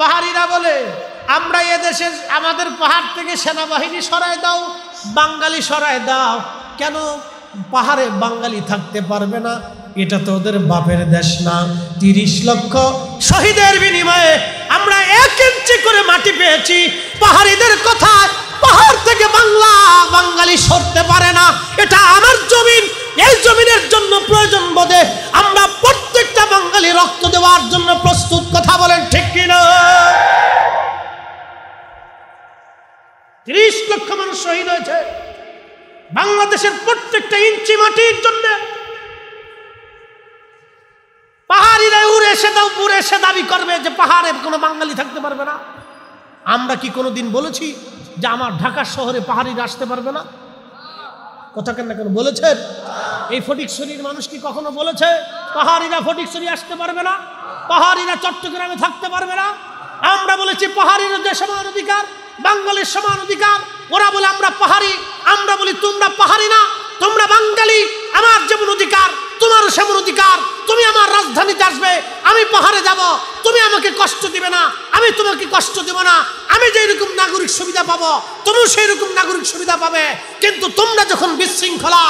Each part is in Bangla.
পাহাড়িরা বলে আমরা এদেশে আমাদের পাহাড় থেকে সেনাবাহিনী সরাই দাও বাঙালি সরায় দাও কেন পাহাড়ে বাঙালি থাকতে পারবে না এটা তো ওদের বাপের দেশ না তিরিশ লক্ষ শহীদের বিনিময়ে আমরা এক ইঞ্চি করে মাটি পেয়েছি পাহাড়িদের কথা পাহাড় থেকে বাংলা বাঙালি সরতে পারে না এটা আমার জমিন এই জমিনের জন্য প্রয়োজন বোধে আমরা প্রত্যেকটা বাঙালি রক্ত দেওয়ার জন্য প্রস্তুত কথা বলেন ঠিক কিনা ত্রিশ লক্ষ মানুষ শহীদ হয়েছে বাংলাদেশের প্রত্যেকটা ইঞ্চি মাটির জন্য পাহাড়িরা উড়ে এসে দাও উড়ে এসে দাবি করবে যে পাহাড়ের কোনো বাঙালি থাকতে পারবে না আমরা কি কোনো দিন বলেছি যে আমার ঢাকা শহরে পাহাড়িরা আসতে পারবে না কথা কেন না কেন বলেছেন এই ফটিকছড়ির মানুষ কি কখনো বলেছে পাহাড়িরা ফটিকছড়ি আসতে পারবে না পাহাড়িরা চট্টগ্রামে থাকতে পারবে না আমরা বলেছি যে সমান অধিকার বাঙালির সমান অধিকার ওরা বলে আমরা পাহাড়ি আমরা বলি তোমরা পাহাড়ি না তোমরা বাঙালি আমার যেমন অধিকার তোমার সেমন অধিকার তুমি আমার রাজধানীতে আসবে আমি পাহাড়ে যাব তুমি আমাকে কষ্ট দিবে না আমি তোমাকে কষ্ট দেব না আমি যেই রকম নাগরিক সুবিধা পাবো তুমিও সেই রকম নাগরিক সুবিধা পাবে কিন্তু তোমরা যখন বিশৃঙ্খলা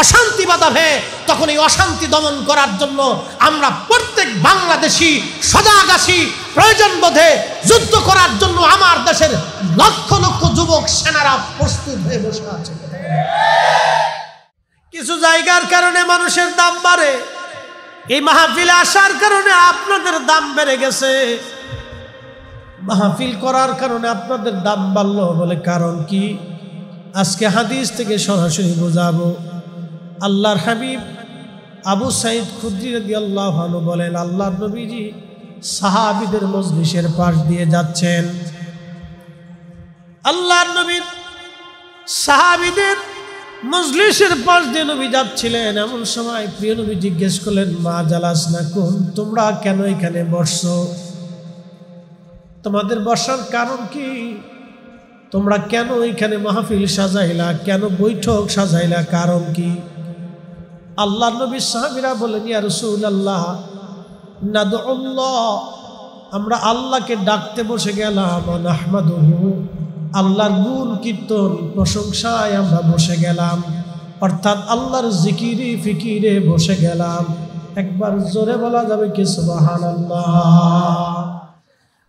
অশান্তি বাঁধাবে তখন এই অশান্তি দমন করার জন্য আমরা প্রত্যেক বাংলাদেশি সজাগ আসি প্রয়োজন বোধে যুদ্ধ করার জন্য আমার দেশের লক্ষ লক্ষ যুবক সেনারা প্রস্তুত হয়ে বসে আছে কিছু জায়গার কারণে মানুষের দাম বাড়ে এই মাহফিল আসার কারণে আপনাদের দাম বেড়ে গেছে মাহফিল করার কারণে আপনাদের দাম বাড়লো বলে কারণ কি আজকে হাদিস থেকে সরাসরি বোঝাবো আল্লাহর হাবিব আবু সাইদ খুদ্রি রদি আল্লাহ বলেন আল্লাহ নবীজি সাহাবিদের মজলিসের পাশ দিয়ে যাচ্ছেন আল্লাহর নবীর সাহাবিদের মজলিসের পাঁচ দিয়ে নবী যাচ্ছিলেন এমন সময় প্রিয় নবী জিজ্ঞেস করলেন মা জালাস না কোন তোমরা কেন এখানে বসছ তোমাদের বসার কারণ কি তোমরা কেন এখানে মাহফিল সাজাইলা কেন বৈঠক সাজাইলা কারণ কি আল্লাহ নবী সাহাবিরা বলেন ইয়া রসুল আল্লাহ আমরা আল্লাহকে ডাকতে বসে গেলাম আহমাদ আল্লাহর গুণ কীর্তন প্রশংসায় আমরা বসে গেলাম অর্থাৎ আল্লাহর জিকিরে ফিকিরে বসে গেলাম একবার জোরে বলা যাবে কি সুবাহান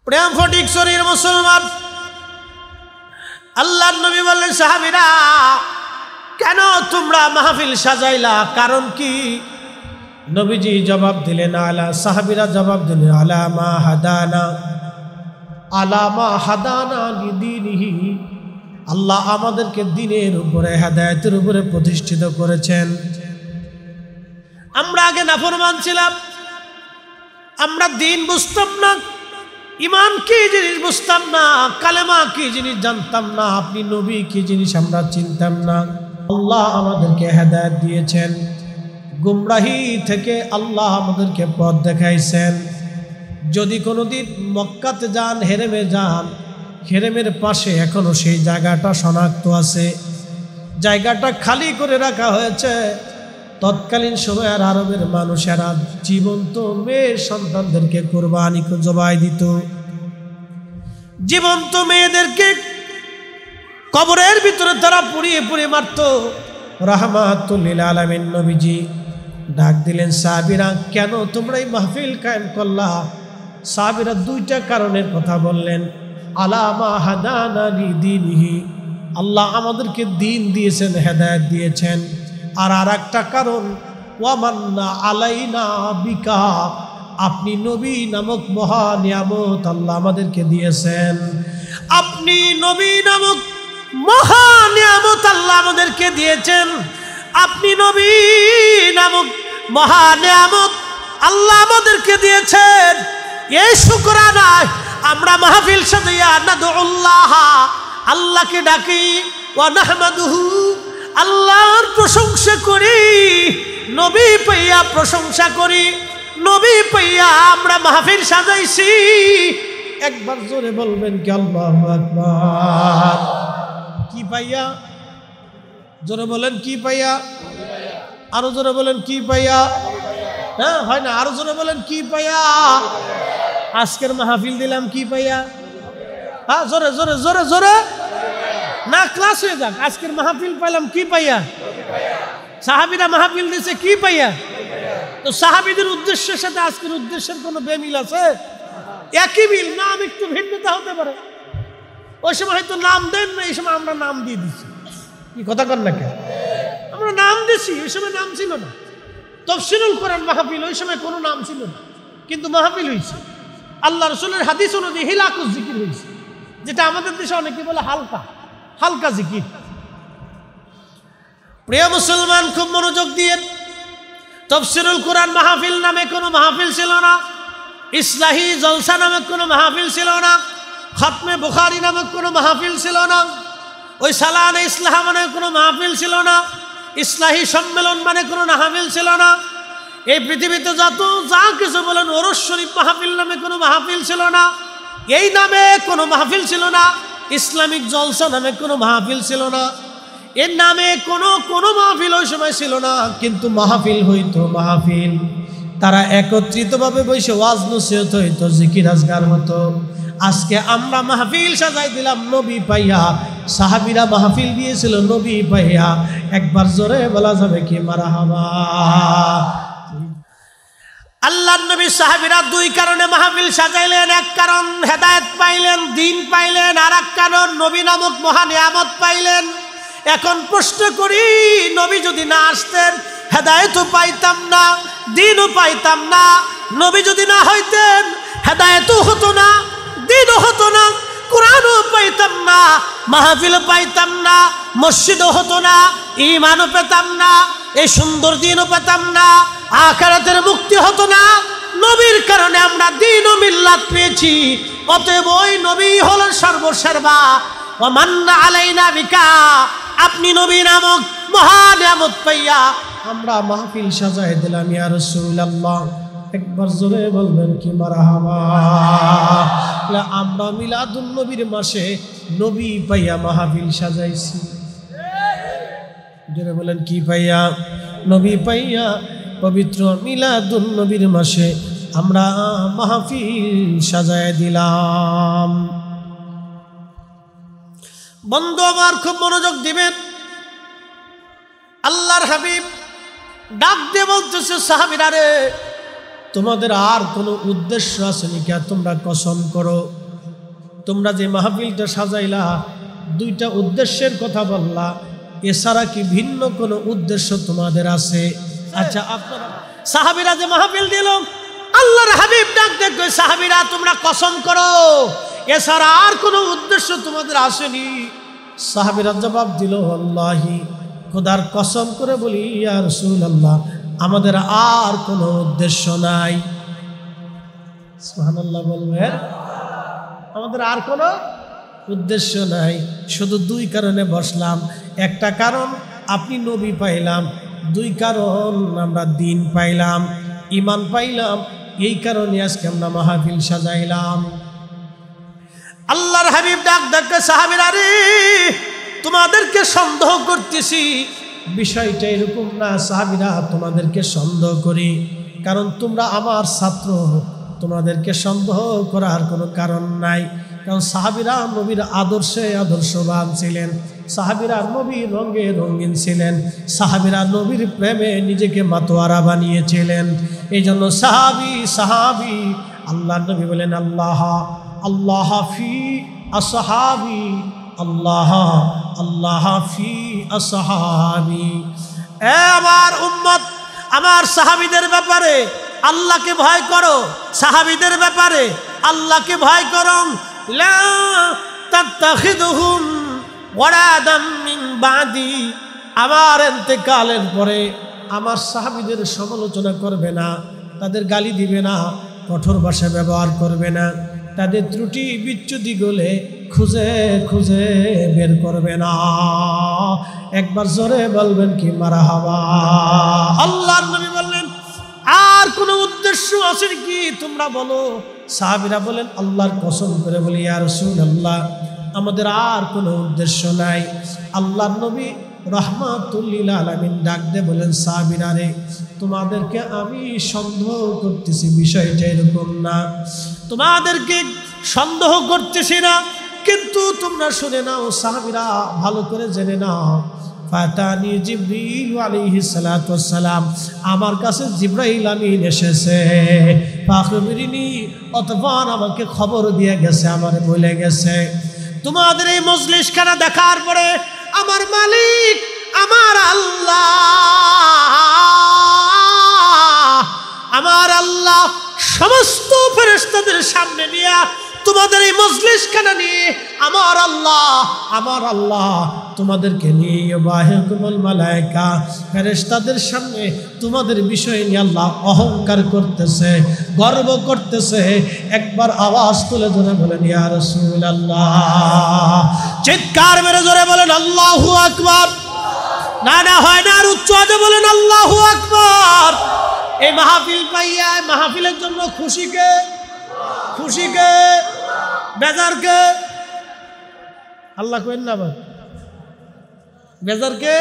প্রেম ফটিক শরীর মুসলমান আল্লাহর নবী বললেন সাহাবিরা কেন তোমরা মাহফিল সাজাইলা কারণ কি নবীজি জবাব দিলেন আলা সাহাবিরা জবাব দিলেন আলা মা হাদানা আলামা হাদানা দিনহি আল্লাহ আমাদেরকে দিনের উপরে হেদায়তের উপরে প্রতিষ্ঠিত করেছেন আমরা আগে নাফরমান ছিলাম আমরা দিন বুঝতাম না ইমান কি জিনিস বুঝতাম না কালেমা কি জিনিস জানতাম না আপনি নবী কি জিনিস আমরা চিনতাম না আল্লাহ আমাদেরকে হেদায়ত দিয়েছেন গুমরাহি থেকে আল্লাহ আমাদেরকে পথ দেখাইছেন যদি কোনোদিন মক্কাতে যান হেরেমে যান হেরেমের পাশে এখনও সেই জায়গাটা শনাক্ত আছে জায়গাটা খালি করে রাখা হয়েছে তৎকালীন সময় আর আরবের মানুষেরা জীবন্ত মেয়ে সন্তানদেরকে কোরবানি জবাই দিত জীবন্ত মেয়েদেরকে কবরের ভিতরে তারা পুড়িয়ে পুড়িয়ে মারত রাহমাতুল্লিল আলমিন নবীজি ডাক দিলেন সাবিরা কেন তোমরা এই মাহফিল কায়েম করলা সাহাবিরা দুইটা কারণের কথা বললেন আল্লাহ দিনহি আল্লাহ আমাদেরকে দিন দিয়েছেন হেদায়ত দিয়েছেন আর আর একটা কারণ ওয়ামান্না আলাইনা বিকা আপনি নবী নামক মহানিয়ামত আল্লাহ আমাদেরকে দিয়েছেন আপনি নবী নামক মহানিয়ামত আল্লাহ আমাদেরকে দিয়েছেন আপনি নবী নামক মহানিয়ামত আল্লাহ আমাদেরকে দিয়েছেন এই শুকরানায় আমরা মাহফিল সাজাইয়া নাদুল্লাহ আল্লাহকে ডাকি ওয়া নাহমাদুহু আল্লাহর প্রশংসা করি নবী পাইয়া প্রশংসা করি নবী পাইয়া আমরা মাহফিল সাজাইছি একবার জোরে বলবেন কি আল্লাহ আকবার কি পাইয়া জোরে বলেন কি পাইয়া আরো জোরে বলেন কি পাইয়া হ্যাঁ হয় না আরো জোরে বলেন কি পাইয়া আজকের মাহফিল দিলাম কি পাইয়া হ্যাঁ জোরে জোরে জোরে জোরে না ক্লাস হয়ে যাক আজকের মাহফিল পাইলাম কি পাইয়া সাহাবিরা মাহফিল দিছে কি পাইয়া তো সাহাবিদের উদ্দেশ্যের সাথে আজকের উদ্দেশ্যের কোনো বেমিল আছে একই মিল নাম একটু ভিন্নতা হতে পারে ওই সময় হয়তো নাম দেন না এই সময় আমরা নাম দিয়ে দিছি কি কথা কর না কে আমরা নাম দিছি ওই সময় নাম ছিল না তফসিরুল কোরআন মাহফিল ওই সময় কোনো নাম ছিল না কিন্তু মাহফিল হয়েছে আল্লাহ রসুলের হাদিস অনুযায়ী হিলাকুস জিকির হয়েছে যেটা আমাদের দেশে অনেকে বলে হালকা হালকা জিকির প্রিয় মুসলমান খুব মনোযোগ দিয়ে তফসিরুল কোরআন মাহফিল নামে কোনো মাহফিল ছিল না ইসলাহি জলসা নামে কোনো মাহফিল ছিল না খতমে বুখারি নামে কোনো মাহফিল ছিল না ওই সালান ইসলাহ মানে কোনো মাহফিল ছিল না ইসলাহী সম্মেলন মানে কোনো মাহফিল ছিল না এই পৃথিবীতে যত যা কিছু বলেন ওরস শরীফ মাহফিল নামে কোনো মাহফিল ছিল না এই নামে কোনো মাহফিল ছিল না ইসলামিক জলসা নামে কোনো মাহফিল ছিল না এর নামে কোনো কোনো মাহফিল ওই সময় ছিল না কিন্তু মাহফিল হইতো মাহফিল তারা একত্রিতভাবে বসে ওয়াজ নসিহত হইত জিকির আজগার হতো আজকে আমরা মাহফিল সাজাই দিলাম নবী পাইয়া সাহাবিরা মাহফিল দিয়েছিল নবী পাইয়া একবার জোরে বলা যাবে কি মারা হাবা আল্লাহ নবী সাহাবিরা দুই কারণে মাহফিল সাজাইলেন এক কারণ হেদায়ত পাইলেন দিন পাইলেন আর এক কারণ নবী নামক মহানিয়ামত পাইলেন এখন প্রশ্ন করি নবী যদি না আসতেন হেদায়তও পাইতাম না দিনও পাইতাম না নবী যদি না হইতেন হেদায়তও হতো না ঈদও হতো না কোরআনও পাইতাম না মাহফিল পাইতাম না মসজিদও হতো না ইমানও পেতাম না এই সুন্দর দিনও পেতাম না আখারাতের মুক্তি হতো না নবীর কারণে আমরা দিন ও মিল্লাত পেয়েছি অতএব ওই নবী হলেন সর্বসেরবা মান্না আলাইনা বিকা আপনি নবী নামক মহান আমত পাইয়া আমরা মাহফিল সাজায় দিলাম ইয়া রাসূলুল্লাহ একবার জোরে বলবেন কি মারাহামা আমরা মিলাদুল নবীর মাসে নবী পাইয়া মাহাবিল সাজাইছি জোরে বলেন কি পাইয়া নবী পাইয়া পবিত্র মিলাদুল নবীর মাসে আমরা মাহফিল সাজায় দিলাম বন্ধু আমার খুব মনোযোগ দিবেন আল্লাহর হাবিব ডাক দিয়ে বলতেছে সাহাবিরা রে তোমাদের আর কোনো উদ্দেশ্য আছে নাকি তোমরা কসম করো তোমরা যে মাহফিলটা সাজাইলা দুইটা উদ্দেশ্যের কথা বললা এছাড়া কি ভিন্ন কোনো উদ্দেশ্য তোমাদের আছে আচ্ছা আপনারা সাহাবিরা যে মাহফিল দিল আল্লাহর হাবিব ডাক দেখবে সাহাবিরা তোমরা কসম করো এছাড়া আর কোনো উদ্দেশ্য তোমাদের আসেনি সাহাবিরা জবাব দিল আল্লাহি খোদার কসম করে বলি ইয়া রসুল আল্লাহ আমাদের আর কোনো উদ্দেশ্য নাই সুহানাল্লাহ বলবেন আমাদের আর কোনো উদ্দেশ্য নাই শুধু দুই কারণে বসলাম একটা কারণ আপনি নবী পাইলাম দুই কারণ আমরা দিন পাইলাম ইমান পাইলাম এই কারণে আজকে আমরা মহাবিল সাজাইলাম আল্লাহর হাবিব ডাক ডাক সাহাবির আরে তোমাদেরকে সন্দেহ করতেছি বিষয়টা এরকম না সাহাবিরা তোমাদেরকে সন্দেহ করি কারণ তোমরা আমার ছাত্র তোমাদেরকে সন্দেহ করার কোনো কারণ নাই কারণ সাহাবিরা নবীর আদর্শে আদর্শবান ছিলেন সাহাবিরা নবীর রঙে রঙিন ছিলেন সাহাবিরা নবীর প্রেমে নিজেকে মাতোয়ারা বানিয়েছিলেন এই জন্য সাহাবি সাহাবি আল্লাহ নবী বলেন আল্লাহ আল্লাহ ফি আসহাবি আল্লাহ আল্লাহ ফি আসহাবি এ আমার উম্মত আমার সাহাবিদের ব্যাপারে আল্লাহকে ভয় করো সাহাবিদের ব্যাপারে আল্লাহকে ভয় করো আমার অন্তকালের পরে আমার সাহাবিদের সমালোচনা করবে না তাদের গালি দিবে না কঠোর ভাষা ব্যবহার করবে না তাদের ত্রুটি বিচ্যুতি গলে খুঁজে খুঁজে বের করবে না একবার জোরে বলবেন কি মারা হাওয়া আল্লাহ নবী বললেন আর কোনো উদ্দেশ্য আছে কি তোমরা বলো সাহাবিরা বলেন আল্লাহর কসম করে বলি আর রসুল আল্লাহ আমাদের আর কোনো উদ্দেশ্য নাই আল্লাহর নবী রহমাতুল্লিল আলমিন ডাক দে বলেন সাহাবিরা রে তোমাদেরকে আমি সন্দেহ করতেছি বিষয়টা এরকম না তোমাদেরকে সন্দেহ করতেছি না কিন্তু তোমরা শুনে নাও সাহাবিরা ভালো করে জেনে নাও সালাম আমার কাছে জিব্রাহিল আমিন এসেছে ফাখবিরিনি আমাকে খবর দিয়ে গেছে আমার বলে গেছে তোমাদের এই মজলিসখানা দেখার পরে আমার মালিক আমার আল্লাহ আমার আল্লাহ সমস্ত ফেরেস্তাদের সামনে নিয়ে তোমাদের এই মজলিস খানা নিয়ে আমার আল্লাহ আমার আল্লাহ তোমাদেরকে নিয়ে বাহেকুমল মালায়কা ফেরেস্তাদের সামনে তোমাদের বিষয় নিয়ে আল্লাহ অহংকার করতেছে গর্ব করতেছে একবার আওয়াজ তুলে ধরে বলেন ইয়ার রসুল আল্লাহ চিৎকার মেরে ধরে বলেন আল্লাহু আকবর না না হয় না আর উচ্চ আজে বলেন আল্লাহ আকবর এই মাহফিল পাইয়া মাহফিলের জন্য খুশিকে খুশিকে বেজারকে আল্লাহ কেন না আবার বেজারকে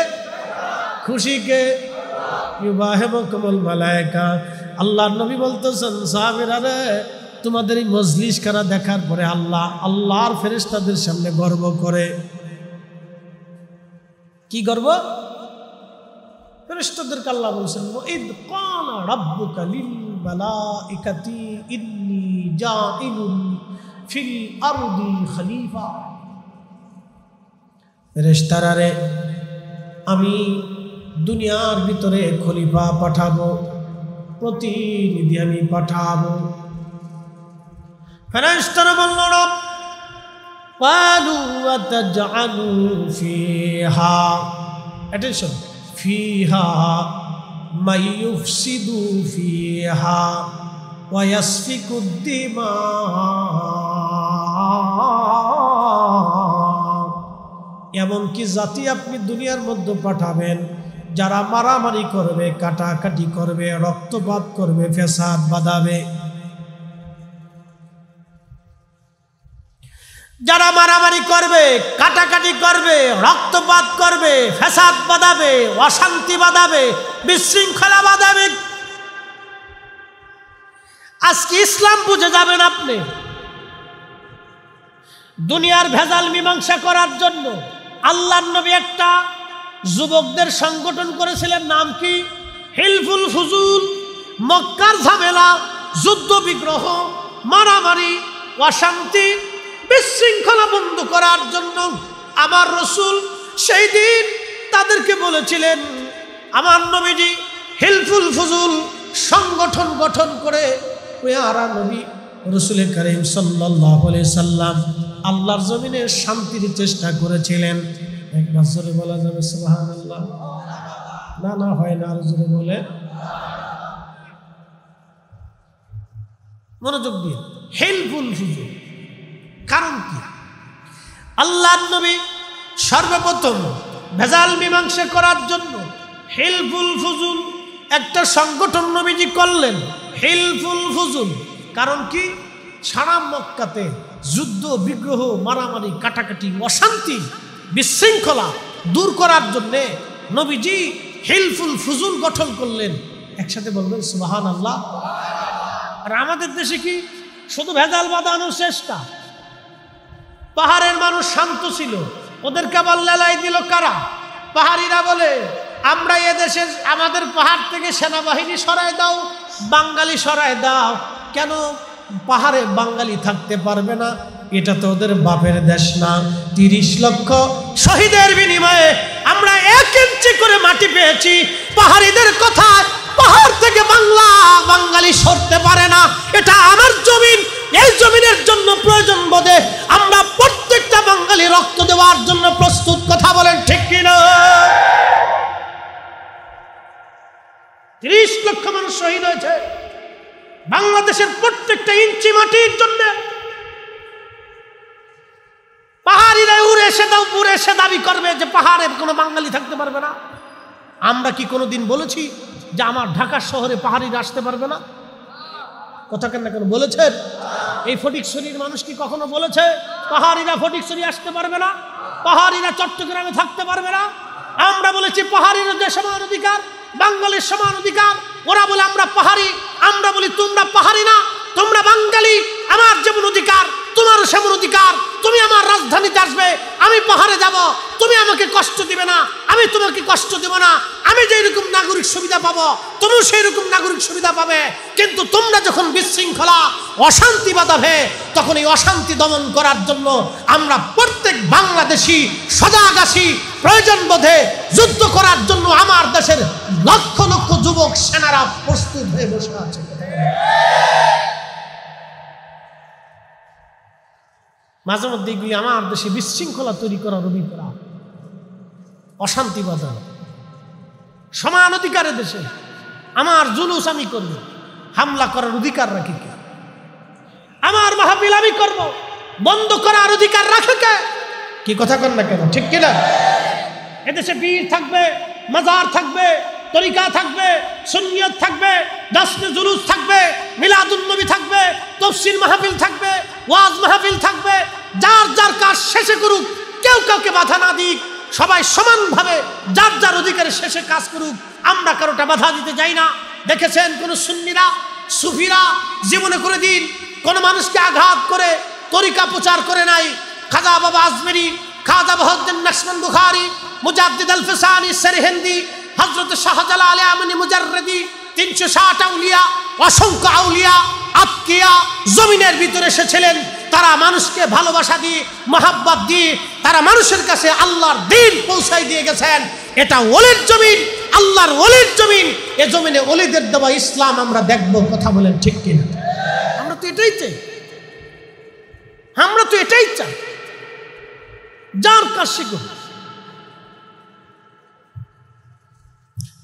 খুশিকে আল্লাহর নবী বলতেছেন সাহাবিরা রে তোমাদের এই মজলিস কারা দেখার পরে আল্লাহ আল্লাহর ফেরেস্তাদের সামনে গর্ব করে কি গর্ব ফেরেস্তাদেরকে আল্লাহ বলছেন ঈদ কানা রাব্বু কালিল বালা ইকাতি ইন্নি জা ইলুন ফিল আরদি খলিফা রেস্তারারে আমি দুনিয়ার ভিতরে খলিফা পাঠাবো প্রতিনিধি আমি পাঠাবো ফেরেস্তারা বলল রব قالوا وتجعلوا فيها attention فيها من يفسد فيها ويسفك الدماء এমনকি জাতি আপনি দুনিয়ার মধ্যে পাঠাবেন যারা মারামারি করবে কাটাকাটি করবে রক্তপাত করবে ফেসাদ বাঁধাবে যারা মারামারি করবে কাটাকাটি করবে রক্তপাত করবে ফেসাদ বাঁধাবে অশান্তি বাঁধাবে বিশৃঙ্খলা বাঁধাবে আজকে ইসলাম বুঝে যাবেন আপনি দুনিয়ার ভেজাল মীমাংসা করার জন্য আল্লাহ নবী একটা যুবকদের সংগঠন করেছিলেন নাম কি হিলফুল ফুজুল মক্কার ঝামেলা যুদ্ধ বিগ্রহ মারামারি অশান্তি বিশৃঙ্খলা বন্ধ করার জন্য আমার রসুল সেই দিন তাদেরকে বলেছিলেন আমার নবীজি হেল্পফুল ফুজুল সংগঠন গঠন করে পেয়ারা নবী রসুল করিম সাল্লাম আল্লাহর জমিনে শান্তির চেষ্টা করেছিলেন একবার জোরে বলা যাবে সোহান না না হয় না আর জোরে বলে মনোযোগ দিয়ে হেল্পফুল সুযোগ কারণ কি আল্লাহ নবী সর্বপ্রথম ভেজাল মীমাংসা করার জন্য হেলফুল ফুজুল একটা সংগঠন নবীজি করলেন হেলফুল ফুজুল কারণ কি সারা মক্কাতে যুদ্ধ বিগ্রহ মারামারি কাটাকাটি অশান্তি বিশৃঙ্খলা দূর করার জন্যে নবীজি হেলফুল ফুজুল গঠন করলেন একসাথে বলবেন সুবাহান আল্লাহ আর আমাদের দেশে কি শুধু ভেজাল বাঁধানোর চেষ্টা পাহাড়ের মানুষ শান্ত ছিল ওদেরকে আবার লেলাই দিল কারা পাহাড়িরা বলে আমরা এদেশে আমাদের পাহাড় থেকে সেনাবাহিনী সরায় দাও বাঙালি সরায় দাও কেন পাহাড়ে বাঙালি থাকতে পারবে না এটা তো ওদের বাপের দেশ না তিরিশ লক্ষ শহীদের বিনিময়ে আমরা এক ইঞ্চি করে মাটি পেয়েছি পাহাড়িদের কথা পাহাড় থেকে বাংলা বাঙালি সরতে পারে না এটা আমার জমিন এই জমিনের জন্য প্রয়োজন বোধে আমরা প্রত্যেকটা বাঙালি রক্ত দেওয়ার জন্য প্রস্তুত কথা বলেন ঠিক কিনা ত্রিশ লক্ষ মানুষ শহীদ হয়েছে বাংলাদেশের প্রত্যেকটা ইঞ্চি মাটির জন্য পাহাড়িরা উড়ে এসে দাও উড়ে এসে দাবি করবে যে পাহাড়ে কোনো বাঙালি থাকতে পারবে না আমরা কি কোনো দিন বলেছি যে আমার ঢাকার শহরে পাহাড়িরা আসতে পারবে না কথা কেন কেন বলেছেন এই ফটিকশরীর মানুষ কি কখনো বলেছে পাহাড়িরা ফটিকশরী আসতে পারবে না পাহাড়িরা চট্টগ্রামে থাকতে পারবে না আমরা বলেছি যে সমান অধিকার বাঙালির সমান অধিকার ওরা বলে আমরা পাহাড়ি আমরা বলি তোমরা পাহাড়ি না তোমরা বাঙালি আমার যেমন অধিকার তোমার সেমন অধিকার তুমি আমার রাজধানীতে আসবে আমি পাহাড়ে যাব তুমি আমাকে কষ্ট দিবে না আমি তোমাকে কষ্ট দেব না আমি রকম নাগরিক সুবিধা পাবো তুমিও সেই রকম নাগরিক সুবিধা পাবে কিন্তু তোমরা যখন বিশৃঙ্খলা অশান্তি বাঁধাবে তখন এই অশান্তি দমন করার জন্য আমরা প্রত্যেক বাংলাদেশি সজাগ আসি প্রয়োজন বোধে যুদ্ধ করার জন্য আমার দেশের লক্ষ লক্ষ যুবক সেনারা প্রস্তুত হয়ে বসে আছে মাঝে মধ্যে এগুলি আমার দেশে বিশৃঙ্খলা তৈরি করার অভিপ্রায় অশান্তি বাধা সমান অধিকারের দেশে আমার জুলুস আমি করব হামলা করার অধিকার রাখি কে আমার মাহাবিল আমি করব বন্ধ করার অধিকার রাখে কে কি কথা কর না কেন ঠিক কিনা এদেশে বীর থাকবে মাজার থাকবে তরিকা থাকবে সঙ্গীত থাকবে দাসনে জুলুস থাকবে মিলাদুল নবী থাকবে তফসিল মাহফিল থাকবে ওয়াজ মাহফিল থাকবে যার যার কাজ শেষে করুক কেউ কাউকে বাধা না দিক সবাই সমানভাবে যার যার অধিকারে শেষে কাজ করুক আমরা কারোটা বাধা দিতে যাই না দেখেছেন কোনো সুন্নিরা সুফিরা জীবনে করে দিন কোনো মানুষকে আঘাত করে তরিকা প্রচার করে নাই খাজা বাবা আজমেরি খাজা বাহদ্দিন নকশমন বুখারি মুজাদ্দিদ আল ফেসানি সেরহেন্দি হজরত শাহজালা আলী আমনি মুজারদি তিনশো ষাট আউলিয়া অসংখ্য আউলিয়া আত্মীয়া জমিনের ভিতরে এসেছিলেন তারা মানুষকে ভালোবাসা দিয়ে মহাব্বত দিয়ে তারা মানুষের কাছে আল্লাহর দিন পৌঁছাই দিয়ে গেছেন এটা ওলির জমিন আল্লাহর ওলির জমিন এ জমিনে ওলিদের দেওয়া ইসলাম আমরা দেখব কথা বলেন ঠিক কিনা আমরা তো এটাই চাই আমরা তো এটাই চাই যার কাজ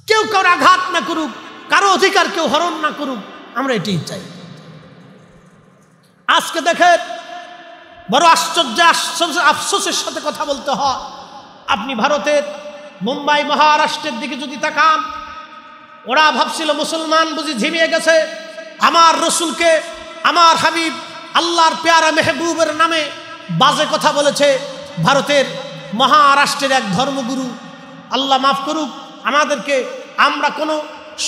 কেউ কারো আঘাত না করুক কারো অধিকার কেউ হরণ না করুক আমরা এটাই চাই আজকে দেখেন বড় আশ্চর্য আশ্চর্য আফসোসের সাথে কথা বলতে হয় আপনি ভারতের মুম্বাই মহারাষ্ট্রের দিকে যদি তাকান ওরা ভাবছিল মুসলমান বুঝি ঝিমিয়ে গেছে আমার রসুলকে আমার হাবিব আল্লাহর পেয়ারা মেহবুবের নামে বাজে কথা বলেছে ভারতের মহারাষ্ট্রের এক ধর্মগুরু আল্লাহ মাফ করুক আমাদেরকে আমরা কোনো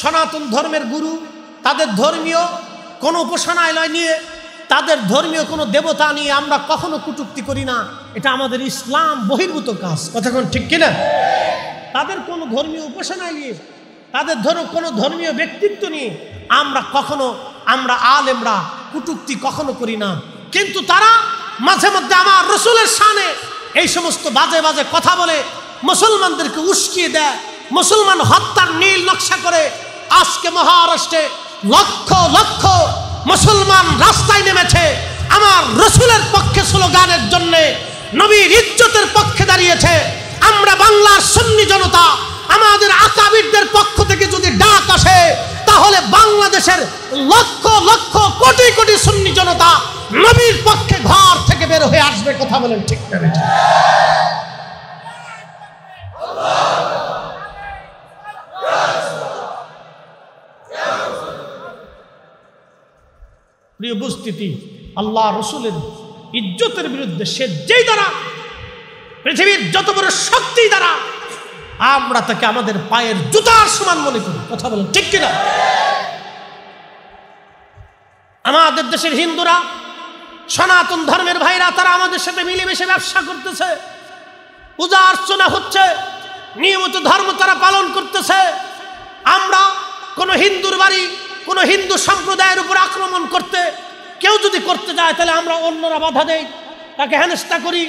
সনাতন ধর্মের গুরু তাদের ধর্মীয় কোনো উপাসনায় নয় নিয়ে তাদের ধর্মীয় কোনো দেবতা নিয়ে আমরা কখনো কুটুক্তি করি না এটা আমাদের ইসলাম বহির্ভূত কাজ কথাক্ষণ ঠিক কিনা তাদের কোনো ধর্মীয় উপাসনা নিয়ে তাদের ধরো কোনো ধর্মীয় ব্যক্তিত্ব নিয়ে আমরা কখনো আমরা আলেমরা কুটুক্তি কখনো করি না কিন্তু তারা মাঝে মধ্যে আমার রসুলের সানে এই সমস্ত বাজে বাজে কথা বলে মুসলমানদেরকে উস্কিয়ে দেয় মুসলমান হত্যার নীল নকশা করে আজকে মহারাষ্ট্রে লক্ষ লক্ষ মুসলমান রাস্তায় নেমেছে আমার রসুলের পক্ষে স্লোগানের জন্য নবীর ইজ্জতের পক্ষে দাঁড়িয়েছে আমরা বাংলার সুন্নি জনতা আমাদের আকাবিরদের পক্ষ থেকে যদি ডাক আসে তাহলে বাংলাদেশের লক্ষ লক্ষ কোটি কোটি সুন্নি জনতা নবীর পক্ষে ঘর থেকে বের হয়ে আসবে কথা বলেন ঠিক আছে প্রিয় উপস্থিতি আল্লাহ রসুলের ইজ্জতের বিরুদ্ধে সে যেই দ্বারা পৃথিবীর যত বড় শক্তি দ্বারা আমরা তাকে আমাদের পায়ের জুতার সমান মনে করি কথা বলেন ঠিক কিনা আমাদের দেশের হিন্দুরা সনাতন ধর্মের ভাইরা তারা আমাদের সাথে মিলেমিশে ব্যবসা করতেছে পূজা অর্চনা হচ্ছে নিয়মিত ধর্ম তারা পালন করতেছে আমরা কোনো হিন্দুর বাড়ি কোনো হিন্দু সম্প্রদায়ের উপর আক্রমণ করতে কেউ যদি করতে যায় তাহলে আমরা অন্যরা বাধা দেই তাকে হেনস্তা করি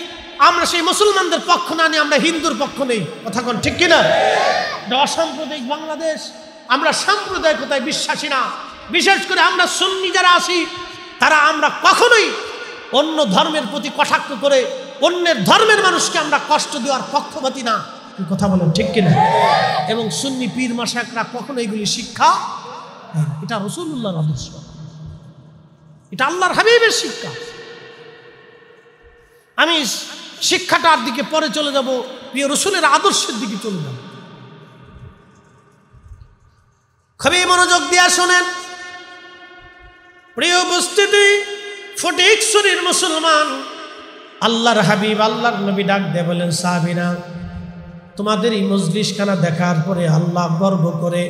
আমরা সেই মুসলমানদের পক্ষ না নিই আমরা হিন্দুর পক্ষ নেই কথা কোন ঠিক কিনা অসাম্প্রদায়িক বাংলাদেশ আমরা সাম্প্রদায়িকতায় বিশ্বাসী না বিশেষ করে আমরা সুন্নি যারা আসি তারা আমরা কখনোই অন্য ধর্মের প্রতি কটাক্ষ করে অন্যের ধর্মের মানুষকে আমরা কষ্ট দেওয়ার পক্ষপাতি না কথা বলেন ঠিক কিনা এবং সুন্নি পীর মাসাকরা কখনো এগুলি শিক্ষা এটা রসুল্লাহর আদর্শ এটা আল্লাহর হাবিবের শিক্ষা আমি শিক্ষাটার দিকে পরে চলে যাব প্রিয় রসুলের আদর্শের দিকে চলে যাব খুবই মনোযোগ দিয়া শোনেন প্রিয় উপস্থিতি শরীর মুসলমান আল্লাহর হাবিব আল্লাহর নবী ডাক দে বলেন সাহাবিনা তোমাদের এই মজলিসখানা দেখার পরে আল্লাহ গর্ব করে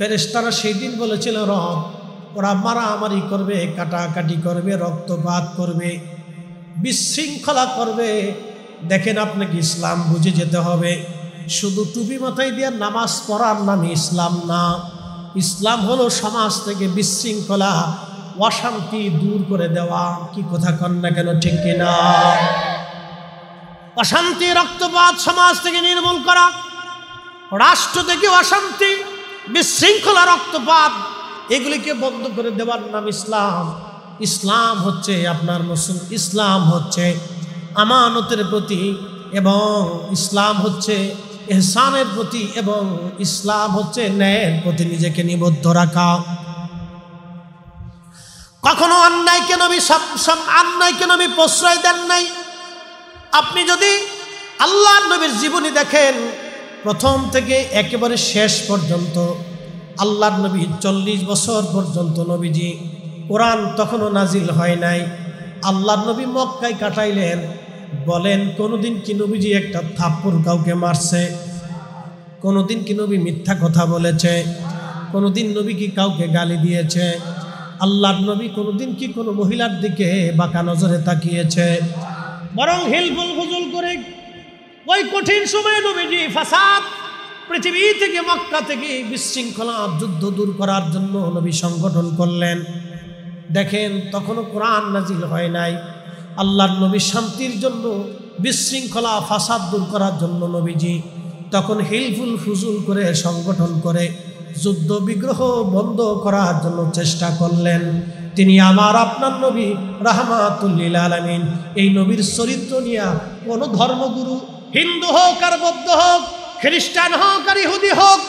ফেরেস্তারা সেই দিন বলেছিল রব ওরা মারামারি করবে কাটাকাটি করবে রক্তপাত করবে বিশৃঙ্খলা করবে দেখেন আপনাকে ইসলাম বুঝে যেতে হবে শুধু টুপি মাথায় দিয়ে নামাজ পড়ার নামে ইসলাম না ইসলাম হলো সমাজ থেকে বিশৃঙ্খলা অশান্তি দূর করে দেওয়া কি কথা কন না কেন ঠিক কিনা অশান্তি রক্তপাত সমাজ থেকে নির্মূল করা রাষ্ট্র থেকে অশান্তি বিশৃঙ্খলা রক্তপাত এগুলিকে বন্ধ করে দেওয়ার নাম ইসলাম ইসলাম হচ্ছে আপনার মুসুল ইসলাম হচ্ছে আমানতের প্রতি এবং ইসলাম হচ্ছে এহসানের প্রতি এবং ইসলাম হচ্ছে ন্যায়ের প্রতি নিজেকে নিবদ্ধ রাখা কখনো অন্যায় কেন অন্যায় কেন প্রশ্রয় দেন নাই আপনি যদি আল্লাহ নবীর জীবনী দেখেন প্রথম থেকে একেবারে শেষ পর্যন্ত আল্লাহর নবী চল্লিশ বছর পর্যন্ত নবীজি কোরআন তখনও নাজিল হয় নাই আল্লাহর নবী মক্কায় কাটাইলেন বলেন কোনোদিন কি নবীজি একটা থাপ্পড় কাউকে মারছে কোনোদিন কি নবী মিথ্যা কথা বলেছে কোনোদিন নবী কি কাউকে গালি দিয়েছে আল্লাহর নবী কোনোদিন কি কোনো মহিলার দিকে বাঁকা নজরে তাকিয়েছে বরং হিল ফুজুল করে ওই কঠিন সময়ে নবীজি ফাসাদ পৃথিবী থেকে মক্কা থেকে বিশৃঙ্খলা যুদ্ধ দূর করার জন্য নবী সংগঠন করলেন দেখেন তখনও কোরআন নাজিল হয় নাই আল্লাহর নবী শান্তির জন্য বিশৃঙ্খলা ফাসাদ দূর করার জন্য নবীজি তখন হিলফুল ফুজুল করে সংগঠন করে যুদ্ধ বিগ্রহ বন্ধ করার জন্য চেষ্টা করলেন তিনি আমার আপনার নবী রাহমাতুল্লিল আলমিন এই নবীর চরিত্র নিয়ে কোনো ধর্মগুরু হিন্দু হোক আর বৌদ্ধ হোক খ্রিস্টান হোক আর ইহুদি হোক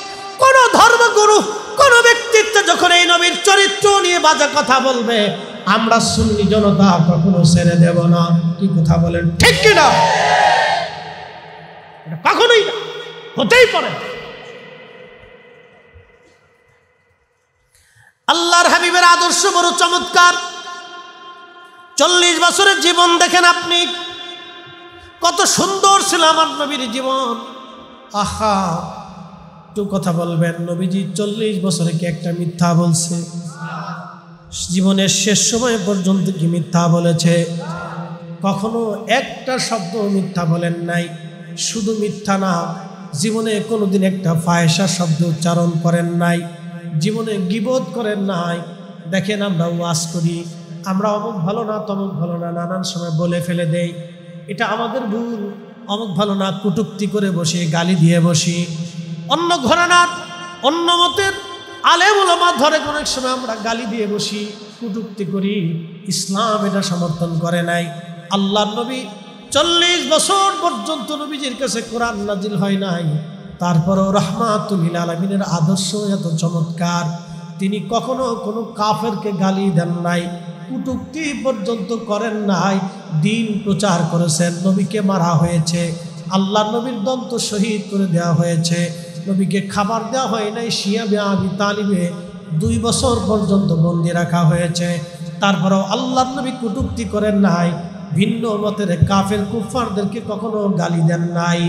কোন ধর্মগুরু কোন ব্যক্তিত্ব যখন এই নবীর চরিত্র নিয়ে বাজে কথা বলবে আমরা সুন্নি জনতা কখনো ছেড়ে দেব না কি কথা বলেন ঠিক কিনা কখনোই না হতেই পারে আল্লাহর হাবিবের আদর্শ বড় চমৎকার চল্লিশ বছরের জীবন দেখেন আপনি কত সুন্দর ছিল আমার নবীর জীবন আহা একটু কথা বলবেন নবীজি চল্লিশ বছরে কি একটা মিথ্যা বলছে জীবনের শেষ সময় পর্যন্ত কি মিথ্যা বলেছে কখনো একটা শব্দ মিথ্যা বলেন নাই শুধু মিথ্যা না জীবনে কোনোদিন একটা ফায়সা শব্দ উচ্চারণ করেন নাই জীবনে গিবোধ করেন নাই দেখেন আমরা ওয়াজ করি আমরা অমুক ভালো না তমুক ভালো না নানান সময় বলে ফেলে দেই এটা আমাদের ভুল অমুক ভালো না কুটুক্তি করে বসে গালি দিয়ে বসি অন্য ঘরানার অন্য মতের আলেমা ধরে অনেক সময় আমরা গালি দিয়ে বসি কুটুক্তি করি ইসলাম এটা সমর্থন করে নাই আল্লাহ নবী চল্লিশ বছর পর্যন্ত নবীজির কাছে কোরআন নাজিল হয় নাই তারপরও রহমাতুল আলমিনের আদর্শ এত চমৎকার তিনি কখনো কোনো কাফেরকে গালি দেন নাই কুটুক্তি পর্যন্ত করেন নাই দিন প্রচার করেছেন নবীকে মারা হয়েছে আল্লাহ নবীর দন্ত শহীদ করে দেওয়া হয়েছে নবীকে খাবার দেওয়া হয় নাই শিয়া বিয়া আবি তালিবে দুই বছর পর্যন্ত বন্দি রাখা হয়েছে তারপরেও আল্লাহ নবী কুটুক্তি করেন নাই ভিন্ন মতের কাফের কুফারদেরকে কখনো গালি দেন নাই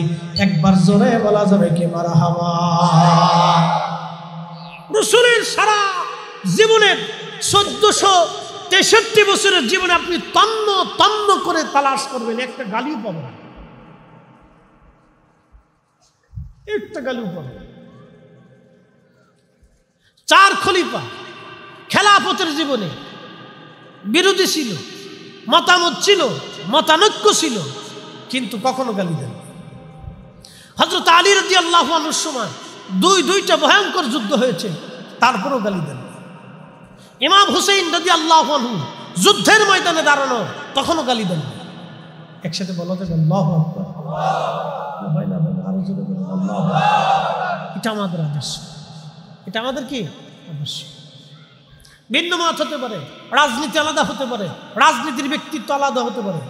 একবার জোরে বলা যাবে কে মারা হাওয়া সারা জীবনের চোদ্দশো তেষট্টি বছরের জীবনে আপনি তন্ন তন্ন করে তালাশ করবেন একটা গালিও পাবেন একটা গালিও পাবেন চার খলিফা খেলাফতের জীবনে বিরোধী ছিল মতামত ছিল মতানৈক্য ছিল কিন্তু কখনো গালি দেন হজরত আলী রদি আল্লাহ সময় দুই দুইটা ভয়ঙ্কর যুদ্ধ হয়েছে তারপরও গালি দেন ইমাম হুসেন যদি আল্লাহ যুদ্ধের ময়দানে দাঁড়ানো তখনও গালি দেন একসাথে বলা যাবে আল্লাহ হয় এটা আমাদের আদর্শ এটা আমাদের কি আদর্শ ভিন্ন মত হতে পারে রাজনীতি আলাদা হতে পারে রাজনীতির ব্যক্তিত্ব আলাদা হতে পারে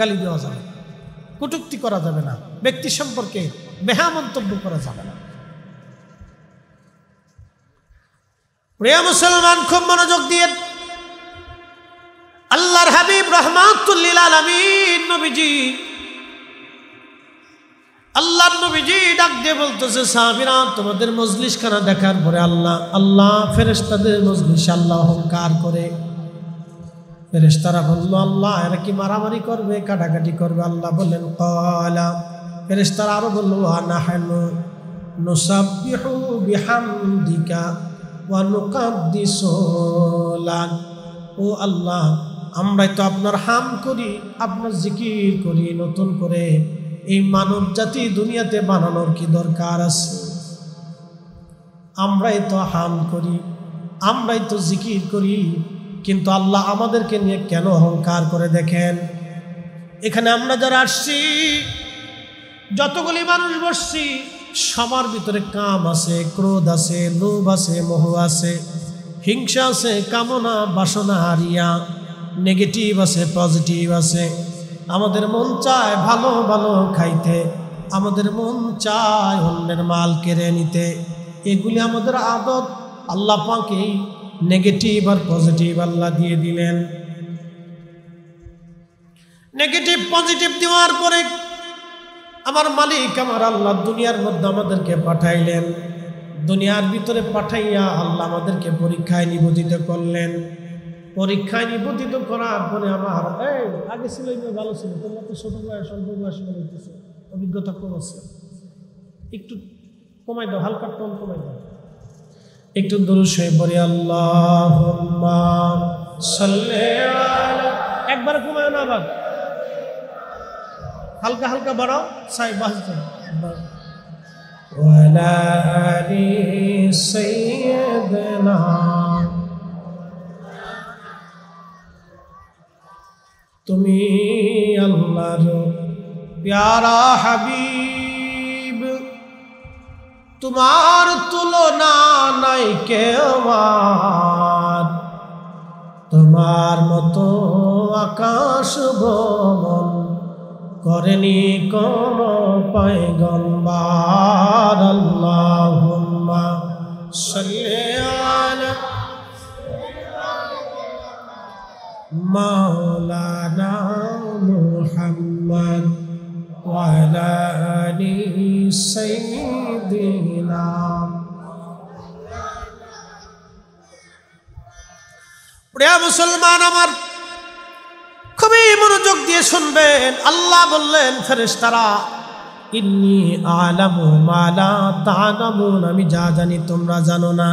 গালি দেওয়া যাবে কটুক্তি করা যাবে না ব্যক্তি সম্পর্কে বেহা মন্তব্য করা যাবে না প্রিয় মুসলমান খুব মনোযোগ দিয়ে আল্লাহর হাবিব রহমাতুল্লিল নবীজি আল্লাহ নবীজি ডাক দিয়ে বলতেছে সাহাবিরা তোমাদের মজলিস খানা দেখার পরে আল্লাহ আল্লাহ ফেরেস্তাদের মজলিস আল্লাহ অহংকার করে ফেরেস্তারা বলল আল্লাহ এরা কি মারামারি করবে কাটাকাটি করবে আল্লাহ বললেন কলা ফেরেস্তারা আরো বললো আনা হেন বিহামদিকা ও আল্লাহ আমরাই তো আপনার হাম করি আপনার জিকির করি নতুন করে এই মানব জাতি দুনিয়াতে বানানোর কি দরকার আছে আমরাই তো হাম করি আমরাই তো জিকির করি কিন্তু আল্লাহ আমাদেরকে নিয়ে কেন অহংকার করে দেখেন এখানে আমরা যারা আসছি যতগুলি মানুষ বসছি সবার ভিতরে কাম আছে ক্রোধ আছে লোভ আছে মোহ আছে হিংসা আছে কামনা বাসনা হারিয়া নেগেটিভ আছে পজিটিভ আছে আমাদের মন চায় ভালো ভালো খাইতে আমাদের মন চায় অন্যের মাল কেড়ে নিতে এগুলি আমাদের আদত আল্লাহ পাকেই নেগেটিভ আর পজিটিভ আল্লাহ দিয়ে দিলেন নেগেটিভ পজিটিভ দেওয়ার পরে আমার মালিক আমার আল্লাহ দুনিয়ার মধ্যে আমাদেরকে পাঠাইলেন দুনিয়ার ভিতরে পাঠাইয়া আল্লাহ আমাদেরকে পরীক্ষায় নিবেদিত করলেন পরীক্ষায় নিবেদিত করার পরে আমার এই আগে ছিল ভালো ছিল তোমরা তো ছোটো বয়স অল্প বয়স হইতেছে অভিজ্ঞতা কম আছে একটু কমাই দাও হালকা কম কমাই দাও একটু দুরুষে পরে আল্লাহ একবার কমায় না আবার হালকা হালকা বাড়াও সাই বাস তুমি আল্লাহর প্যারা হাবিব তোমার তুলনা নাই কেউ তোমার মতো আকাশ ভবন করেনি কোন পায়গম্বার আল্লাহুম্মা সাল্লি আলা মাওলানা মুহাম্মদ ওয়া আলা আলি সাইয়্যিদিনা প্রিয় মুসলমান আমার খুবই মনোযোগ দিয়ে শুনবেন আল্লাহ বললেন ফেরেশতারা ইন্নি আলামু মালা তানামুন আমি যা জানি তোমরা জানো না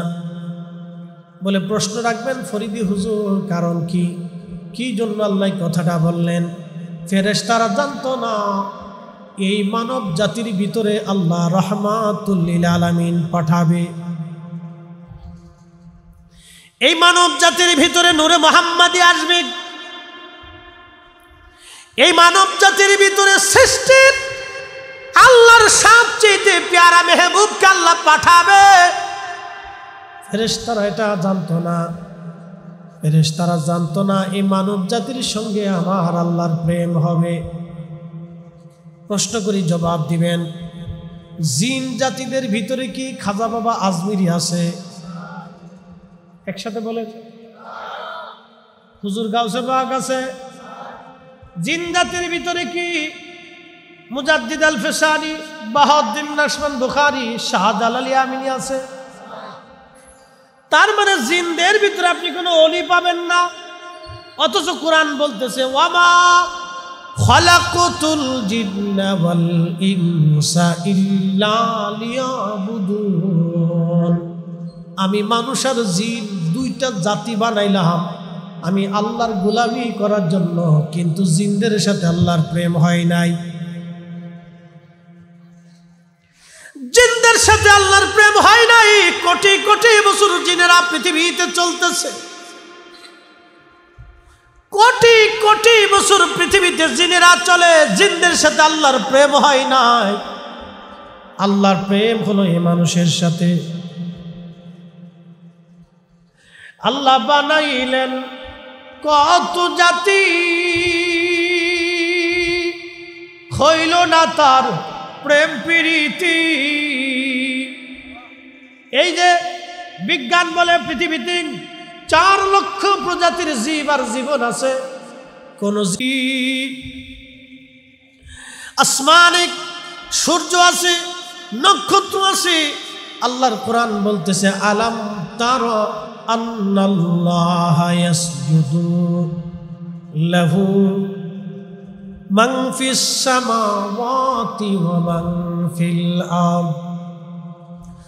বলে প্রশ্ন রাখবেন ফরিদি হুজুর কারণ কি কি জন্য আল্লাহ কথাটা বললেন ফেরেশতারা জানতো না এই মানব জাতির ভিতরে আল্লাহ রহমাতুল্লিল আলামিন পাঠাবে এই মানব জাতির ভিতরে নূরে মোহাম্মদী আজমিক এই মানব জাতির ভিতরে সৃষ্টির আল্লাহর সাপ চেয়েতে পেয়ারা মেহবুবকে আল্লাহ পাঠাবে ফেরেস্তারা এটা জানতো না ফেরেস্তারা জানতো না এই মানব জাতির সঙ্গে আমার আল্লাহর প্রেম হবে প্রশ্ন করি জবাব দিবেন জিন জাতিদের ভিতরে কি খাজা বাবা আজমিরি আছে একসাথে বলে হুজুর গাউসে বাঘ আছে জিন্দাতের ভিতরে কি মুজাদ্দিদ আল ফেসানি বাহাদ্দিন নাসমান বুখারি শাহজাল আলী আমিনী আছে তার মানে জিন্দের ভিতরে আপনি কোনো অলি পাবেন না অথচ কোরআন বলতেছে ওয়ামা আমি মানুষের জিন দুইটা জাতি বানাইলাম আমি আল্লাহর গোলামি করার জন্য কিন্তু জিন্দের সাথে আল্লাহর প্রেম হয় নাই জিন্দের সাথে আল্লাহর প্রেম হয় নাই কোটি কোটি বছর জিনেরা পৃথিবীতে চলতেছে কোটি কোটি বছর পৃথিবীতে জিনেরা চলে জিন্দের সাথে আল্লাহর প্রেম হয় নাই আল্লাহর প্রেম হলো এ মানুষের সাথে আল্লাহ বানাইলেন কত জাতি হইল না তার প্রেম প্রীতি এই যে বিজ্ঞান বলে পৃথিবীতে চার লক্ষ প্রজাতির জীব আর জীবন আছে কোন জীব আসমানিক সূর্য আছে নক্ষত্র আছে আল্লাহর কোরআন বলতেছে আলাম তার লহু মংফিস সমাওয়াতি মংফিল আম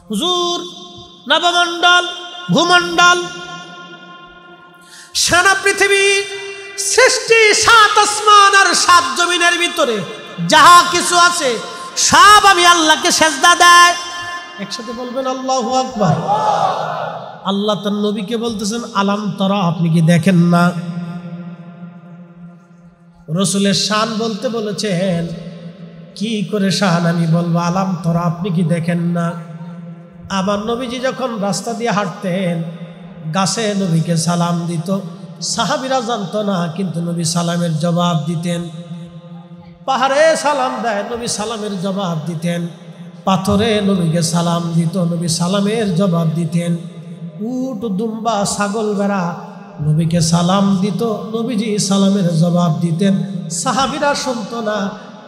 হুজুর নবমণ্ডল ভূমণ্ডল সারা পৃথিবী সৃষ্টি সাত আসমান আর সাত জমিনের ভিতরে যাহা কিছু আছে সব আমি আল্লাহকে সেজদা দেয় একসাথে বলবেন আল্লাহ আকবার আল্লাহ তার নবীকে বলতেছেন আলাম তারা আপনি কি দেখেন না রসুলের শান বলতে বলেছেন কি করে শান আমি বলবো আলাম তোরা আপনি কি দেখেন না আমার নবীজি যখন রাস্তা দিয়ে হাঁটতেন গাছে নবীকে সালাম দিত সাহাবিরা জানতো না কিন্তু নবী সালামের জবাব দিতেন পাহাড়ে সালাম দেয় নবী সালামের জবাব দিতেন পাথরে নবীকে সালাম দিত নবী সালামের জবাব দিতেন উট দুম্বা ছাগল বেড়া নবীকে সালাম দিত নবীজি সালামের জবাব দিতেন সাহাবিরা শুনত না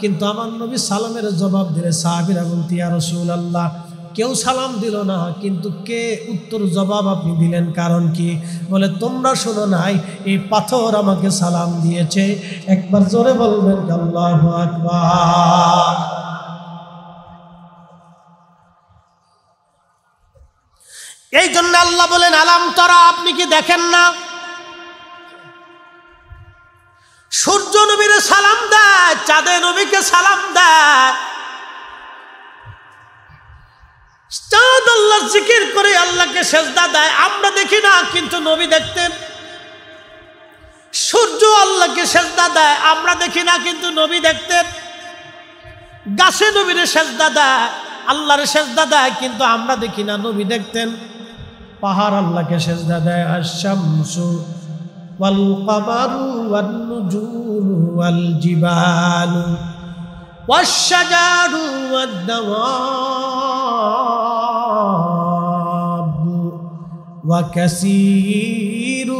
কিন্তু আমার নবী সালামের জবাব দিলে সাহাবিরা বলতি আর রসুল আল্লাহ কেউ সালাম দিল না কিন্তু কে উত্তর জবাব আপনি দিলেন কারণ কি বলে তোমরা শোনো নাই এই পাথর আমাকে সালাম দিয়েছে একবার জোরে বলবেন আল্লাহ আকবার এই জন্য আল্লাহ বলেন আলাম তারা আপনি কি দেখেন না সূর্য নবীর সালাম দেয় চাঁদে নবীকে সালাম দেয় জিকির করে আল্লাহকে সেজদা দেয় আমরা দেখি না কিন্তু নবী দেখতেন সূর্য আল্লাহকে সেজদা দেয় আমরা দেখি না কিন্তু নবী দেখতেন গাছে নবীরে সেজদা দেয় আল্লাহরে সেজদা দেয় কিন্তু আমরা দেখি না নবী দেখতেন طهر لك شزدد الشمس والقمر والنجوم والجبال والشجر والدواب وكثير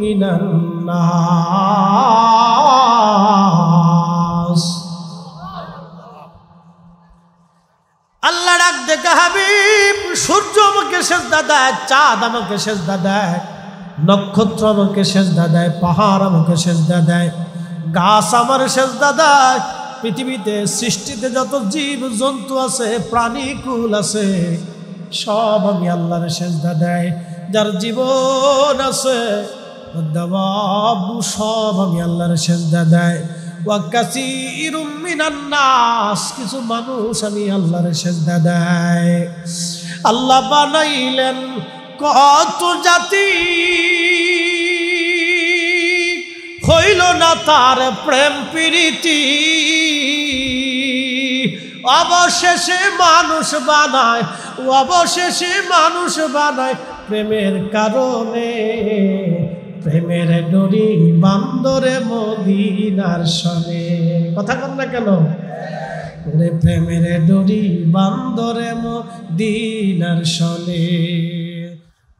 من الناس আল্লাহ ডাক দেখে হাবিব সূর্য আমাকে সেজদা দেয় চাঁদ আমাকে সেজদা দেয় নক্ষত্র আমাকে সেজদা দেয় পাহাড় আমাকে সেজদা দেয় গাছ আমার শেষ দেয় পৃথিবীতে সৃষ্টিতে যত জীব জন্তু আছে প্রাণীকুল আছে সব আমি আল্লাহর সেজদা দেয় যার জীবন আছে সব আমি আল্লাহর সেজদা দেয় কিছু মানুষ আমি আল্লাহর সেজদা দেয় আল্লাহ বানাইলেন কত জাতি হইল না তার প্রেম প্রীতি অবশেষে মানুষ বানায় অবশেষে মানুষ বানায় প্রেমের কারণে প্রেমের ডরি বান্দরে মদিনার সনে কথা কন না কেন প্রেমের ডরি বান্দরে মদিনার সনে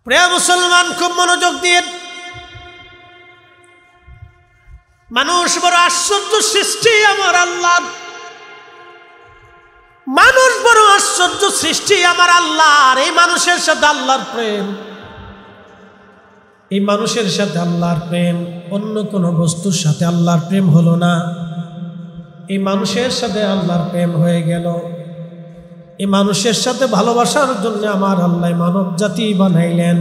প্রিয় মুসলমান খুব মনোযোগ দিয়ে মানুষ বড় আশ্চর্য সৃষ্টি আমার আল্লাহ মানুষ বড় আশ্চর্য সৃষ্টি আমার আল্লাহ এই মানুষের সাথে আল্লাহর প্রেম এই মানুষের সাথে আল্লাহর প্রেম অন্য কোনো বস্তুর সাথে আল্লাহর প্রেম হলো না এই মানুষের সাথে আল্লাহর প্রেম হয়ে গেল এই মানুষের সাথে ভালোবাসার জন্য আমার আল্লাহ মানব জাতি বানাইলেন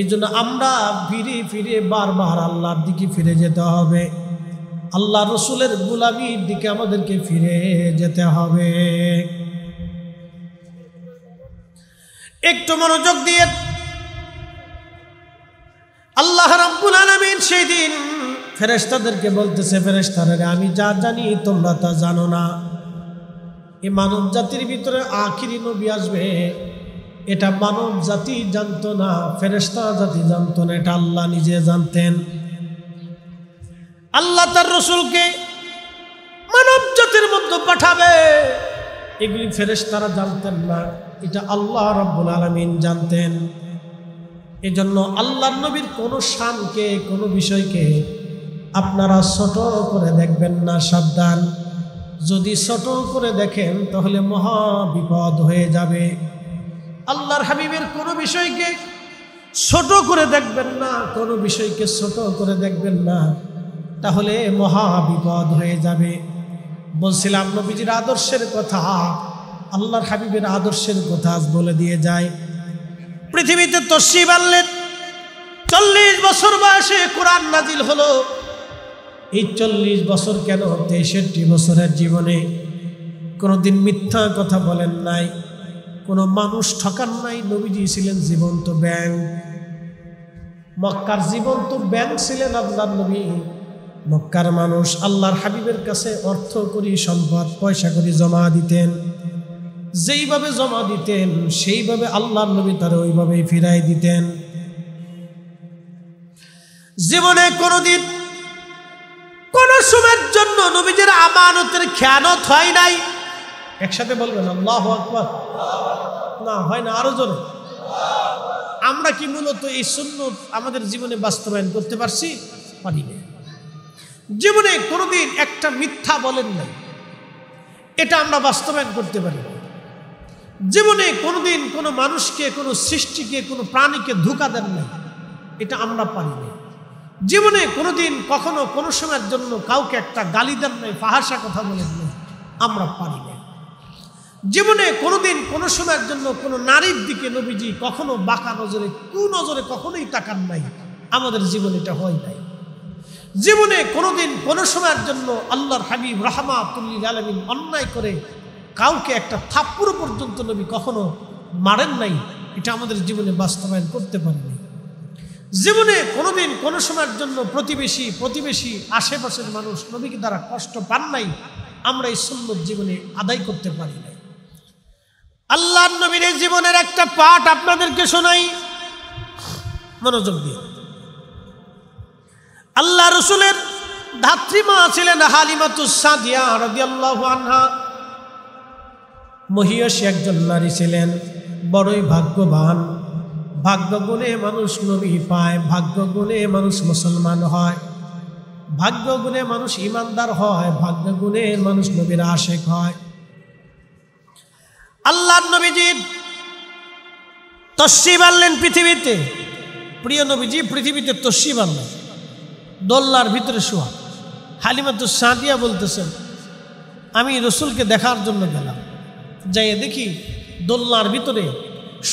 এই জন্য আমরা ফিরে ফিরে বারবার আল্লাহর দিকে ফিরে যেতে হবে আল্লাহ রসুলের গুলামির দিকে আমাদেরকে ফিরে যেতে হবে একটু মনোযোগ দিয়ে সেদিন ফেরেস্তাদেরকে বলতেছে ফেরেস্তারা আমি যা জানি তোমরা তা জানো না এ মানব জাতির ভিতরে আখিরি নবী আসবে এটা মানব জাতি জানতো না ফেরেস্তা জাতি জানতো না এটা আল্লাহ নিজে জানতেন আল্লাহ তার রসুলকে মানব জাতির মধ্যে পাঠাবে এগুলি ফেরেস্তারা জানতেন না এটা আল্লাহ রব্বুল আলমিন জানতেন এজন্য আল্লাহ নবীর কোনো শানকে কোনো বিষয়কে আপনারা ছোট করে দেখবেন না সাবধান যদি ছোট করে দেখেন তাহলে মহা বিপদ হয়ে যাবে আল্লাহর হাবিবের কোনো বিষয়কে ছোট করে দেখবেন না কোনো বিষয়কে ছোট করে দেখবেন না তাহলে মহা বিপদ হয়ে যাবে বলছিলাম নবীজির আদর্শের কথা আল্লাহর হাবিবের আদর্শের কথা বলে দিয়ে যায় পৃথিবীতে তসিব আনলেন চল্লিশ বছর বয়সে কোরআন নাজিল হলো এই চল্লিশ বছর কেন তেষট্টি বছরের জীবনে কোনোদিন মিথ্যা কথা বলেন নাই কোনো মানুষ ঠকান নাই নবীজি ছিলেন জীবন্ত ব্যাং মক্কার জীবন্ত ব্যাং ছিলেন আল্লাহ নবী মক্কার মানুষ আল্লাহর হাবিবের কাছে অর্থ করি সম্পদ পয়সা করি জমা দিতেন যেইভাবে জমা দিতেন সেইভাবে আল্লাহ নবী তার ওইভাবেই ফিরাই দিতেন জীবনে কোনোদিন কোন সময়ের জন্য নবীজের আমানতের খেয়ানত হয় নাই একসাথে বলবেন আল্লাহ আকবর না হয় না আরো জন আমরা কি মূলত এই শূন্য আমাদের জীবনে বাস্তবায়ন করতে পারছি পারি না জীবনে কোনোদিন একটা মিথ্যা বলেন নাই এটা আমরা বাস্তবায়ন করতে পারি না জীবনে কোনোদিন কোনো মানুষকে কোনো সৃষ্টিকে কোনো প্রাণীকে ধোকা দেন নাই এটা আমরা পারি না জীবনে কোনোদিন কখনো কোনো সময়ের জন্য কাউকে একটা গালি দেন নাই ফাহাসা কথা বলেন নাই আমরা পারি না জীবনে কোনোদিন কোনো সময়ের জন্য কোনো নারীর দিকে নবীজি কখনো বাঁকা নজরে কু নজরে কখনোই তাকান নাই আমাদের জীবন এটা হয় নাই জীবনে কোনোদিন কোনো সময়ের জন্য আল্লাহর হাবিব রাহমাতুল্লিল আলমিন অন্যায় করে কাউকে একটা থাপ্পুর পর্যন্ত নবী কখনো মারেন নাই এটা আমাদের জীবনে বাস্তবায়ন করতে পারেনি জীবনে কোনোদিন কোনো সময়ের জন্য প্রতিবেশী প্রতিবেশী আশেপাশের মানুষ নবীকে দ্বারা কষ্ট পান নাই আমরা এই সুন্দর জীবনে আদায় করতে পারি নাই আল্লাহ নবীর জীবনের একটা পাঠ আপনাদেরকে শোনাই মনোযোগ দিয়ে আল্লাহ রসুলের মা ছিলেন হালিমাতুসাদিয়া রবি আল্লাহ আনহা মহিয়সী একজন নারী ছিলেন বড়ই ভাগ্যবান ভাগ্য গুণে মানুষ নবী পায় ভাগ্য গুণে মানুষ মুসলমান হয় ভাগ্য গুণে মানুষ ইমানদার হয় ভাগ্য গুণে মানুষ নবীর আশেক হয় আল্লাহ নবীজি তস্যি বানলেন পৃথিবীতে প্রিয় নবীজি পৃথিবীতে তস্যি বানলেন দোল্লার ভিতরে শোয়া হালিমাতুর সাঁদিয়া বলতেছেন আমি রসুলকে দেখার জন্য গেলাম যাই দেখি দোলনার ভিতরে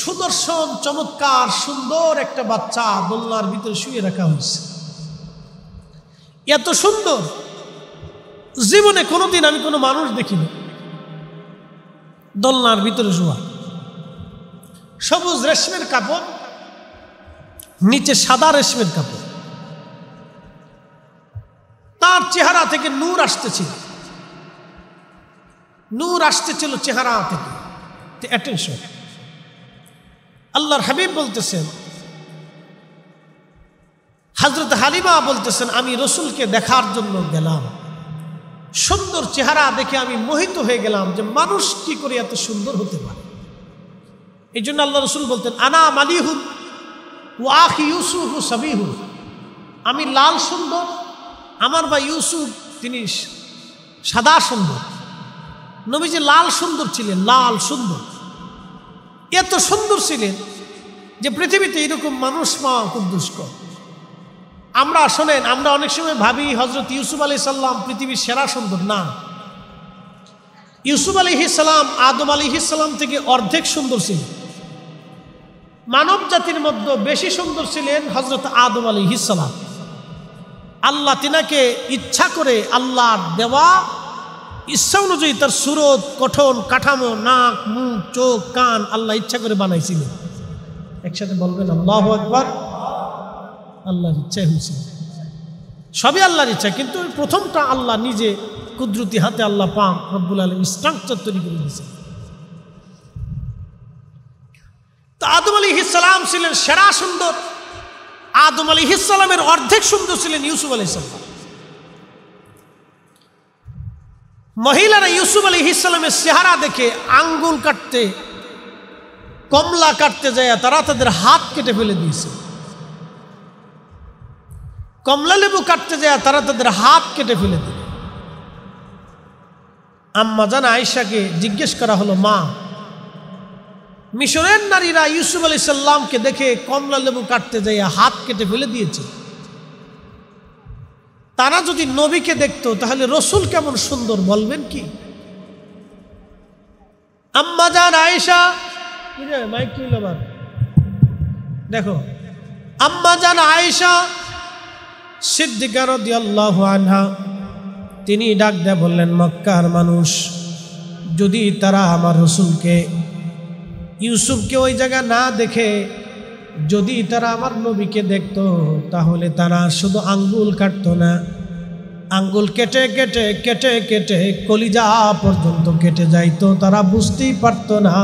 সুদর্শন চমৎকার সুন্দর একটা বাচ্চা দোলনার ভিতরে শুয়ে রাখা হয়েছে এত সুন্দর জীবনে কোনোদিন আমি কোনো মানুষ দেখিনি দোলনার ভিতরে শোয়া সবুজ রেশমের কাপড় নিচে সাদা রেশমের কাপড় তার চেহারা থেকে নূর আসতেছিল নূর আসতে ছিল চেহারা থেকে অ্যাটেনশন আল্লাহর হাবিব বলতেছেন হজরত হালিমা বলতেছেন আমি রসুলকে দেখার জন্য গেলাম সুন্দর চেহারা দেখে আমি মোহিত হয়ে গেলাম যে মানুষ কি করে এত সুন্দর হতে পারে এই জন্য আল্লাহ রসুল বলতেন আনা মালিহুন ও আখ ইউসুফ ও সাবিহুন আমি লাল সুন্দর আমার বা ইউসুফ তিনি সাদা সুন্দর নবীজি লাল সুন্দর ছিলেন লাল সুন্দর এত সুন্দর ছিলেন যে পৃথিবীতে এরকম মানুষ মা খুব দুষ্কর আমরা শোনেন আমরা অনেক সময় ভাবি হজরত ইউসুফ আলি সাল্লাম পৃথিবীর সেরা সুন্দর না ইউসুফ আলি সালাম আদম আলি সাল্লাম থেকে অর্ধেক সুন্দর ছিলেন মানব জাতির মধ্যে বেশি সুন্দর ছিলেন হজরত আদম আলি সালাম আল্লাহ তিনাকে ইচ্ছা করে আল্লাহর দেওয়া ইচ্ছা অনুযায়ী তার সুরত কঠোর কাঠামো নাক মুখ চোখ কান আল্লাহ ইচ্ছা করে বানাইছিল একসাথে বলবেন আল্লাহ একবার আল্লাহর ইচ্ছা হয়েছিল সবই আল্লাহর ইচ্ছা কিন্তু প্রথমটা আল্লাহ নিজে কুদরতি হাতে আল্লাহ পাক রব্বুল আলম স্ট্রাকচার তৈরি করে দিয়েছে তো আদম আলী হিসালাম ছিলেন সেরা সুন্দর আদম আলী হিসালামের অর্ধেক সুন্দর ছিলেন ইউসুফ আলী ইসলাম মহিলারা ইউসুফ আলী ইসলামের চেহারা দেখে আঙ্গুল কাটতে কমলা কাটতে যায় তারা তাদের হাত কেটে ফেলে দিয়েছে কমলা লেবু কাটতে যায় তারা তাদের হাত কেটে ফেলে দিল আম্মা জানা আয়সাকে জিজ্ঞেস করা হলো মা মিশরের নারীরা ইউসুফ আলি সাল্লামকে দেখে কমলা লেবু কাটতে যাইয়া হাত কেটে ফেলে দিয়েছে তারা যদি নবীকে দেখত তাহলে রসুল কেমন সুন্দর বলবেন কি আম্মাজান আয়েশা মাইক আবার দেখো আম্মাজান আয়েশা সিদ্দিকার আনহা তিনি ডাক দেয় বললেন মক্কার মানুষ যদি তারা আমার রসুলকে ইউসুফকে ওই জায়গা না দেখে যদি তারা আমার নবীকে দেখত তাহলে তারা শুধু আঙ্গুল কাটত না আঙ্গুল কেটে কেটে কেটে কেটে কলিজা পর্যন্ত কেটে যাইতো তারা বুঝতেই পারত না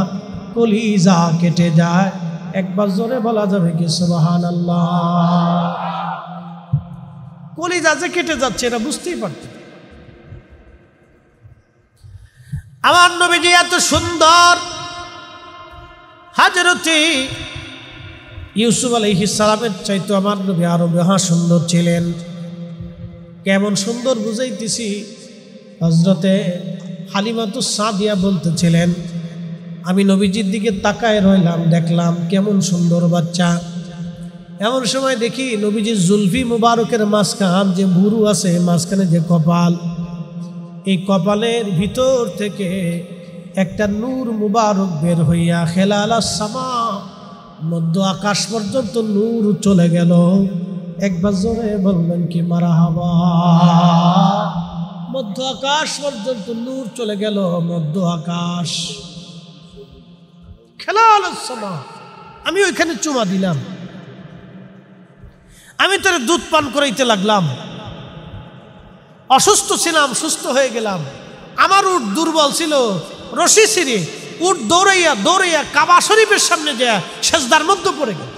কলিজা কেটে যায় একবার জোরে বলা যাবে কি সুবাহান কলিজা যে কেটে যাচ্ছে এটা বুঝতেই পারত আমার নবীজি এত সুন্দর হাজরতি ইউসুফ আলহি সালামের চাইতো আমার নবী আরো মহা সুন্দর ছিলেন কেমন সুন্দর বুঝাইতেছি হজরতে হালিমাতু সাদিয়া বলতেছিলেন আমি নবীজির দিকে তাকায় রইলাম দেখলাম কেমন সুন্দর বাচ্চা এমন সময় দেখি নবীজির জুলফি মুবারকের মাঝখান যে ভুরু আছে মাঝখানে যে কপাল এই কপালের ভিতর থেকে একটা নূর মুবারক বের হইয়া খেলালা সামা মধ্য আকাশ পর্যন্ত নূর চলে গেল একবার জোরে বলবেন কি মারা হাবা মধ্য আকাশ পর্যন্ত নূর চলে গেল মধ্য আকাশ খেলা আমি ওইখানে চুমা দিলাম আমি তোর দুধ পান করাইতে লাগলাম অসুস্থ ছিলাম সুস্থ হয়ে গেলাম আমার উঠ দুর্বল ছিল রশি সিঁড়ি উঠ দৌড়াইয়া দৌড়াইয়া কাবা শরীফের সামনে যায় সেজদার মধ্যে পড়ে গেল